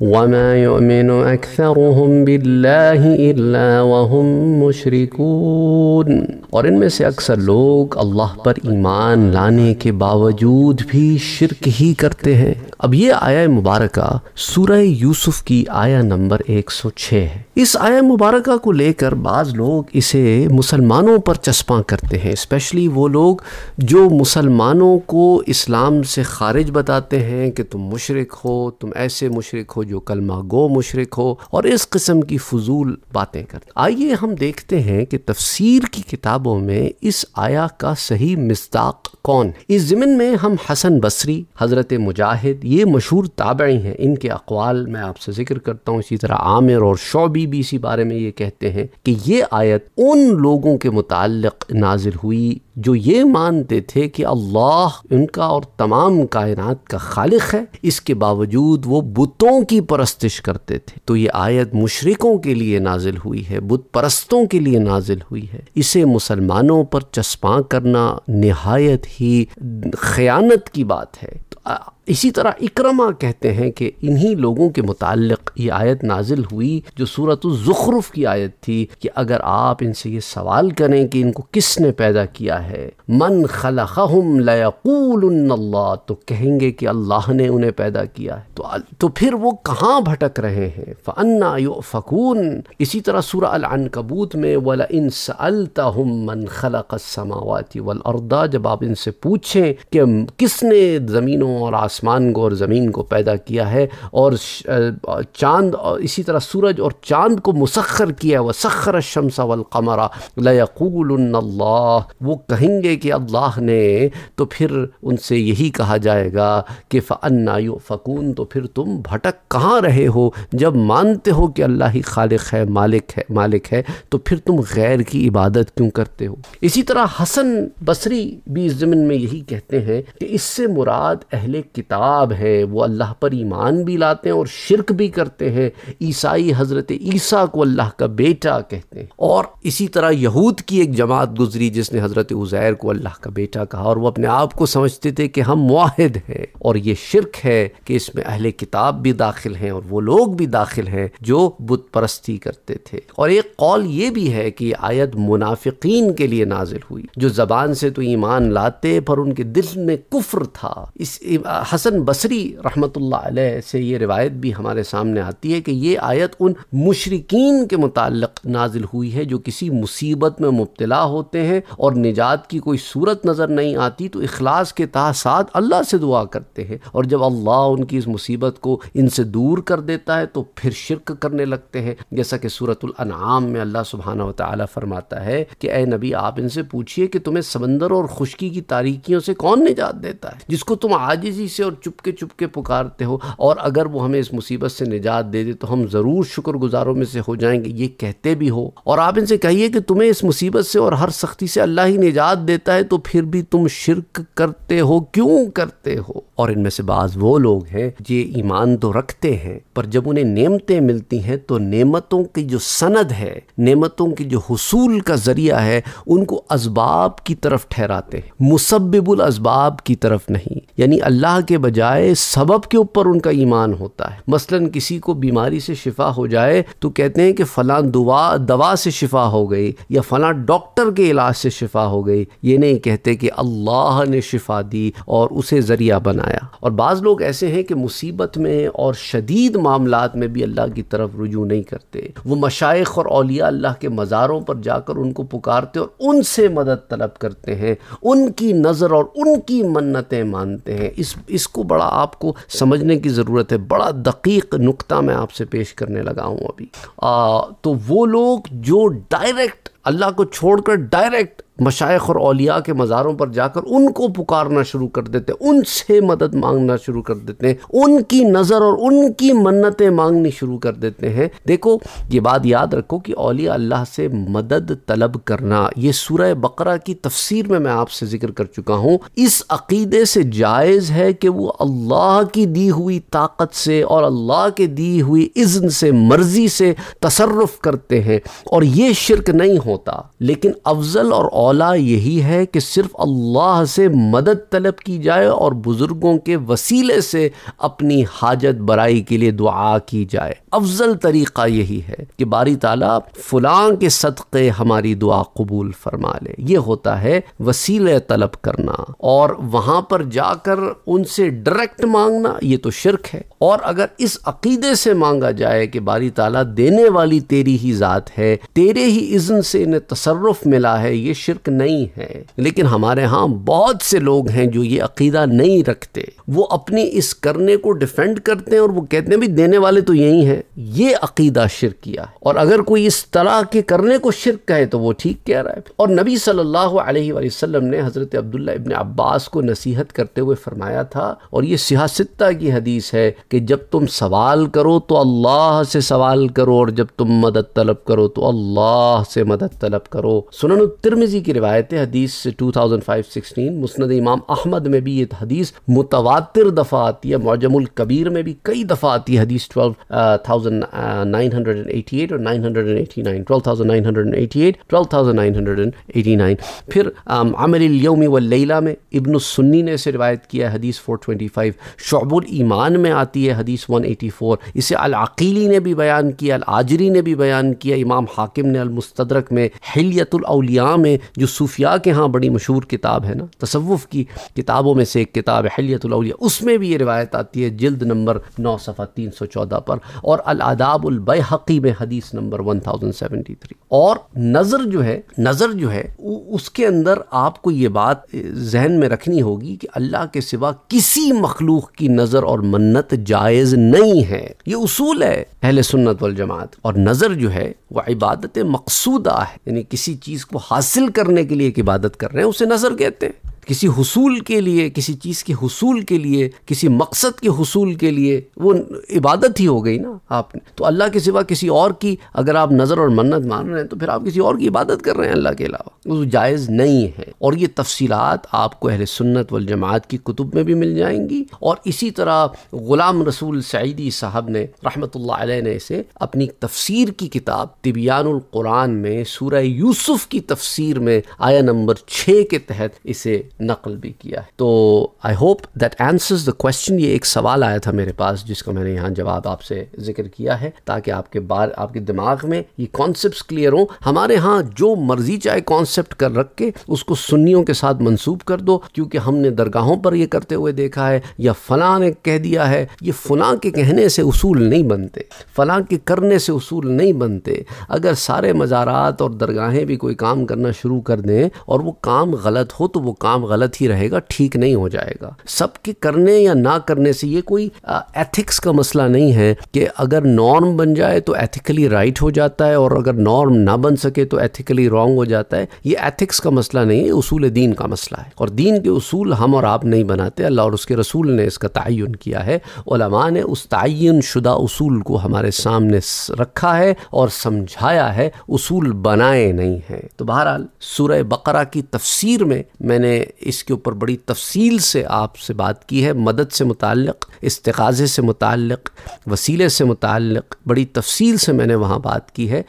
وما يؤمن अक्सरهم بالله إلا وهم مشركون और इनमें से अक्सर लोग अल्लाह पर ईमान लाने के बावजूद भी शिरक ही करते हैं अब ये आया मुबारक सूरह यूसुफ की आया नंबर एक सौ 106 है इस आया मुबारक को लेकर बाज़ लोग इसे मुसलमानों पर चस्पा करते हैं स्पेशली वो लोग जो मुसलमानों को इस्लाम से खारिज बताते हैं कि तुम मुशरक हो तुम ऐसे मुशरक हो जो कलमा गो मुशरक हो और इस किस्म की फजूल बातें कर आइए हम देखते हैं कि तफसीर की किताबों में इस आया का सही मस्ताक कौन इस जमिन में हम हसन बसरी हज़रत मुजाहिद ये मशहूर ताबड़ी हैं इनके अकवाल मैं आपसे ज़िक्र करता हूँ इसी तरह आमिर और शौबी भी इसी बारे में ये कहते हैं कि ये आयत उन लोगों के मुतल नाजिल हुई जो ये मानते थे कि अल्लाह उनका और तमाम कायनात का खालिक है इसके बावजूद वो बुतों की की परस्तिश करते थे तो ये आयत मुशरकों के लिए नाजिल हुई है बुत परस्तों के लिए नाजिल हुई है इसे मुसलमानों पर चस्पा करना नहायत ही खयानत की बात है तो इसी तरह इकरमा कहते हैं कि इन्हीं लोगों के मुतालिक ये आयत नाजिल हुई जो सूरत ज़ुखरुफ की आयत थी कि अगर आप इनसे ये सवाल करें कि इनको किसने पैदा किया है मन खलखम लयकूल्ला तो कहेंगे कि अल्लाह ने उन्हें पैदा किया है तो, तो फिर वो कहाँ भटक रहे हैं फ़न्ना फ़कून इसी तरह सूरा कबूत में वला इन सलता हम मन खल समावती वल जब आप इनसे पूछें कि किसने ज़मीनों और आस आसमान को और ज़मीन को पैदा किया है और चांद और इसी तरह सूरज और चांद को मुसखर किया वह सखर शमसा वल लकूल वो कहेंगे कि अल्लाह ने तो फिर उनसे यही कहा जाएगा कि फ़न्ना फ़कून तो फिर तुम भटक कहाँ रहे हो जब मानते हो कि अल्लाह ही खालिक है मालिक है मालिक है तो फिर तुम गैर की इबादत क्यों करते हो इसी तरह हसन बसरी भी इस ज़मीन में यही कहते हैं कि इससे मुराद अहले किताब किताब है वो अल्लाह पर ईमान भी लाते हैं और शिरक भी करते हैं ईसाई हज़रत ईसा को अल्लाह का बेटा कहते हैं और इसी तरह यहूद की एक जमात गुजरी जिसने हज़रत उज़ैर को अल्लाह का बेटा कहा और वो अपने आप को समझते थे कि हम वाहिद हैं और ये शिरक है कि इसमें अहल किताब भी दाखिल हैं और वो लोग भी दाखिल हैं जो बुत परस्ती करते थे और एक कौल ये भी है कि आयत मुनाफिकीन के लिए नाजिल हुई जो ज़बान से तो ईमान लाते पर उनके दिल में कुफ्र था इस हसन बसरी रहमत अलैह से ये रिवायत भी हमारे सामने आती है कि ये आयत उन मुशरकिन के मुतालक नाजिल हुई है जो किसी मुसीबत में मुबतला होते हैं और निजात की कोई सूरत नज़र नहीं आती तो अखलास के तहसात अल्लाह से दुआ करते हैं और जब अल्लाह उनकी इस मुसीबत को इनसे दूर कर देता है तो फिर शिरक करने लगते हैं जैसा कि सूरतुल्अनाम में अल्लाह सुबहाना तला फरमाता है कि ए नबी आप इनसे पूछिए कि तुम्हें समंदर और खुशकी की तारीखियों से कौन निजात देता है जिसको तुम आजिजी से और चुपके चुपके पुकारते हो और अगर वो हमें इस मुसीबत से निजात दे दे तो हम ज़रूर शुक्रगुजारों में से हो जाएंगे ये कहते भी हो और आप इनसे कहिए कि तुम्हें इस मुसीबत से और हर सख्ती से अल्लाह ही निजात देता है तो फिर भी तुम शिरक करते हो क्यों करते हो और इनमें से बाज वो लोग हैं ये ईमान तो रखते हैं पर जब उन्हें नेमतें मिलती हैं तो नेमतों की जो सनद है नेमतों की जो हसूल का ज़रिया है उनको इसबाब की तरफ ठहराते हैं मुसब्बिबुल इसबाब की तरफ नहीं यानी अल्लाह के बजाय सबब के ऊपर उनका ईमान होता है मसलन किसी को बीमारी से शिफा हो जाए तो कहते हैं कि फ़लाँ दुआ दवा से शिफा हो गई या फ़लाँ डॉक्टर के इलाज से शिफा हो गई ये नहीं कहते कि अल्लाह ने शिफा दी और उसे ज़रिया बनाया और बाज़ लोग ऐसे हैं कि मुसीबत में और शदीद मामला में भी अल्लाह की तरफ रुजू नहीं करते वो मशाइ और अलिया अल्लाह के मज़ारों पर जाकर उनको पुकारते और उनसे मदद तलब करते हैं उनकी नज़र और उनकी मन्नतें मानते करते हैं इस इसको बड़ा आपको समझने की ज़रूरत है बड़ा दकीक नुक्ता मैं आपसे पेश करने लगा हूँ अभी आ, तो वो लोग जो डायरेक्ट अल्लाह को छोड़कर डायरेक्ट मशाइ और अलिया के मज़ारों पर जाकर उनको पुकारना शुरू कर देते हैं उनसे मदद मांगना शुरू कर देते हैं उनकी नज़र और उनकी मन्नतें मांगनी शुरू कर देते हैं देखो ये बात याद रखो कि अलिया अल्लाह से मदद तलब करना ये सूर बकरा की तफसीर में मैं आपसे ज़िक्र कर चुका हूँ इस अकीदे से जायज़ है कि वो अल्लाह की दी हुई ताकत से और अल्लाह के दी हुई इज़्न से मर्ज़ी से तसरफ़ करते हैं और ये शिरक नहीं होता लेकिन अफजल और मौला यही है कि सिर्फ अल्लाह से मदद तलब की जाए और बुज़ुर्गों के वसीले से अपनी हाजत बराई के लिए दुआ की जाए अफजल तरीक़ा यही है कि बारी ताला फलां के सदक़े हमारी दुआ कबूल फरमा ले ये होता है वसीले तलब करना और वहाँ पर जाकर उनसे डायरेक्ट मांगना ये तो शिरक है और अगर इस अकीदे से मांगा जाए कि बारी ताला देने वाली तेरी ही ज़ात है तेरे ही इज़न से इन्हें तसरफ़ मिला है ये शिरक शिरक नहीं है लेकिन हमारे यहाँ बहुत से लोग हैं जो ये अकीदा नहीं रखते वो अपनी इस करने को डिफेंड करते हैं और वो कहते हैं भी देने वाले तो यही हैं ये अकीदा शिर किया है और अगर कोई इस तरह के करने को शिरक कहे तो वो ठीक कह रहा है और नबी सल्लल्लाहु अलैहि वसल्लम ने हज़रत अब्दुल्ला इबन अब्बास को नसीहत करते हुए फरमाया था और ये सियासत्ता की हदीस है कि जब तुम सवाल करो तो अल्लाह से सवाल करो और जब तुम मदद तलब करो तो अल्लाह से मदद तलब करो सुनन तिरमिजी की रिवायत है हदीस 2005-16 मुस्ंद इमाम अहमद में भी ये हदीस मुतवातिर दफ़ा आती है मौजमुल कबीर में भी कई दफ़ा आती है हदीस ट्वेल्व 12,988 और 989 12,988 12,989 फिर व वल्लैला में इब्न सुन्नी ने इसे रिवायत किया हदीस 425 शबुल ईमान में आती है हदीस 184 इसे अलाकीली ने भी बयान किया अल आजरी ने भी बयान किया इमाम हाकिम ने अलमुस्तरक में हिलियतुलौलिया में जो सूफिया के यहाँ बड़ी मशहूर किताब है ना तसवुफ़ की किताबों में से एक किताब है हलियतलिया उसमें भी ये रिवायत आती है जल्द नंबर नौ सफ़ा तीन सौ चौदह पर और अलादाबुलबहकी में हदीस number one thousand seventy three और नज़र जो है नज़र जो है उसके अंदर आपको ये बात जहन में रखनी होगी कि अल्लाह के सिवा किसी मखलूक की नज़र और मन्नत जायज़ नहीं है ये उसूल है अहल सुन्नत वल जमात और नज़र जो है वह इबादत मकसूदा है यानी किसी चीज़ को हासिल करने के लिए एक इबादत कर रहे हैं उसे नज़र कहते हैं किसी हसूल के लिए किसी चीज़ के हसूल के लिए किसी मकसद के हसूल के लिए वो इबादत ही हो गई ना आपने तो अल्लाह के सिवा किसी और की अगर आप नज़र और मन्नत मान रहे हैं तो फिर आप किसी और की इबादत कर रहे हैं अल्लाह के अलावा वो तो जायज़ नहीं है और ये तफसीलात आपको अहल सुन्नत वजमात की कुतुब में भी मिल जाएंगी और इसी तरह ग़ुलाम रसूल सईदी साहब ने रहमत ने इसे अपनी तफसीर की किताब तिबियानकुरान में सूर्य यूसुफ की तफसीर में आया नंबर छः के तहत इसे नकल भी किया है तो I hope that answers the question ये एक सवाल आया था मेरे पास जिसका मैंने यहाँ जवाब आपसे जिक्र किया है ताकि आपके बार आपके दिमाग में ये कॉन्सेप्ट क्लियर हों हमारे यहाँ जो मर्जी चाहे कॉन्सेप्ट कर रख के उसको सुन्नियों के साथ मंसूब कर दो क्योंकि हमने दरगाहों पर यह करते हुए देखा है या फला ने कह दिया है ये फ़लाँ के कहने से उसूल नहीं बनते फ़लाँ के करने से उसूल नहीं बनते अगर सारे मज़ारात और दरगाहें भी कोई काम करना शुरू कर दें और वो काम गलत हो तो वो काम गलत ही रहेगा ठीक नहीं हो जाएगा सबके करने या ना करने से ये कोई आ, एथिक्स का मसला नहीं है कि अगर नॉर्म बन जाए तो एथिकली राइट हो जाता है और अगर नॉर्म ना बन सके तो एथिकली रॉन्ग हो जाता है ये एथिक्स का मसला नहीं है असूल दीन का मसला है और दीन के असूल हम और आप नहीं बनाते अल्लाह और उसके रसूल ने इसका तयन किया है ओलमा ने उस तयन शुदा असूल को हमारे सामने रखा है और समझाया है असूल बनाए नहीं हैं तो बहरहाल सूर्य बकरा की तफसीर में मैंने इसके ऊपर बड़ी तफसील से आपसे बात की है मदद से मुतल इस्तकाज़े से मुतल वसीले से मुतल बड़ी तफसील से मैंने वहाँ बात की है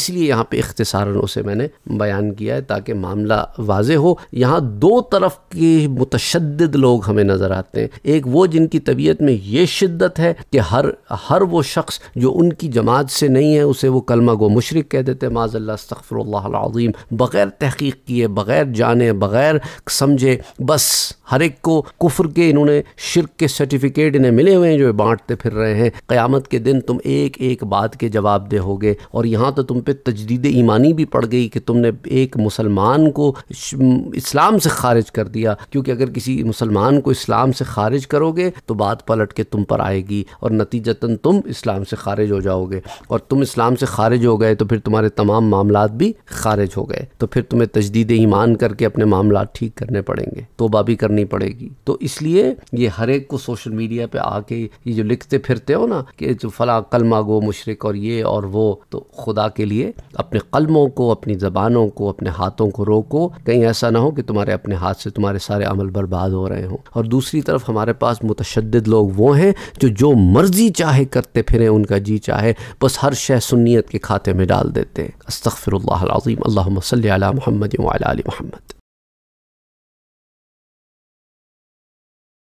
इसलिए यहाँ पर इख्तसारों से मैंने बयान किया है ताकि मामला वाज हो यहाँ दो तरफ के मुतद लोग हमें नज़र आते हैं एक वो जिनकी तबीयत में ये शिद्दत है कि हर हर वो शख्स जो उनकी जमात से नहीं है उसे वो कलमा गो मशरक कह देते हैं माजल्लाफ़रज़ीम बग़ैर तहकीक किए बग़ैर जाने बग़ैर समझे बस हर एक को कुफर के इन्होंने शिरक के सर्टिफिकेट इन्हें मिले हुए हैं जो बांटते फिर रहे हैं क़्यामत के दिन तुम एक एक बात के जवाब दे होगे और यहाँ तो तुम पे तजदीद ईमानी भी पड़ गई कि तुमने एक मुसलमान को इस्लाम से खारिज कर दिया क्योंकि अगर किसी मुसलमान को इस्लाम से खारिज करोगे तो बात पलट के तुम पर आएगी और नतीजतन तुम इस्लाम से खारिज हो जाओगे और तुम इस्लाम से खारिज हो गए तो फिर तुम्हारे तमाम मामला भी खारिज हो गए तो फिर तुम्हें तजदीद ईमान करके अपने मामला ठीक करने पड़ेंगे तोबा भी करनी पड़ेगी तो इसलिए ये हर एक को सोशल मीडिया पर आके ये जो लिखते फिरते हो ना कि जो फला कलमा गो मुशरक और ये और वो तो खुदा के लिए अपने कलमों को अपनी ज़बानों को अपने हाथों को रोको कहीं कहीं ऐसा ना हो कि तुम्हारे अपने हाथ से तुम्हारे सारे अमल बर्बाद हो रहे हों और दूसरी तरफ हमारे पास मुतद लोग वो हैं जो जो मर्जी चाहे करते फिरें उनका जी चाहे बस हर शह सुनीत के खाते में डाल देते हैं अस्तफ़िर अल्लाम सल महमद महमद